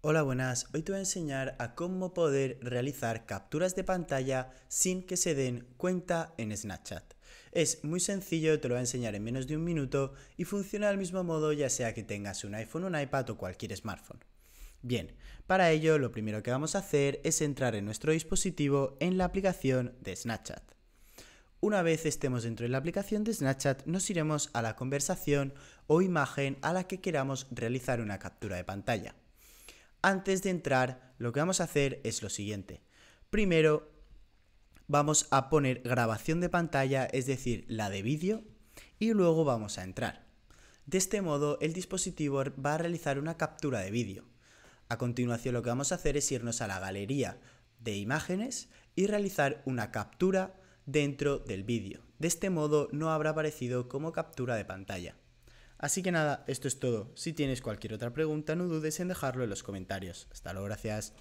Hola buenas, hoy te voy a enseñar a cómo poder realizar capturas de pantalla sin que se den cuenta en Snapchat. Es muy sencillo, te lo voy a enseñar en menos de un minuto y funciona del mismo modo ya sea que tengas un iPhone, un iPad o cualquier smartphone. Bien, para ello lo primero que vamos a hacer es entrar en nuestro dispositivo en la aplicación de Snapchat. Una vez estemos dentro de la aplicación de Snapchat, nos iremos a la conversación o imagen a la que queramos realizar una captura de pantalla. Antes de entrar, lo que vamos a hacer es lo siguiente. Primero, vamos a poner grabación de pantalla, es decir, la de vídeo, y luego vamos a entrar. De este modo, el dispositivo va a realizar una captura de vídeo. A continuación, lo que vamos a hacer es irnos a la galería de imágenes y realizar una captura dentro del vídeo. De este modo, no habrá aparecido como captura de pantalla. Así que nada, esto es todo. Si tienes cualquier otra pregunta, no dudes en dejarlo en los comentarios. Hasta luego, gracias.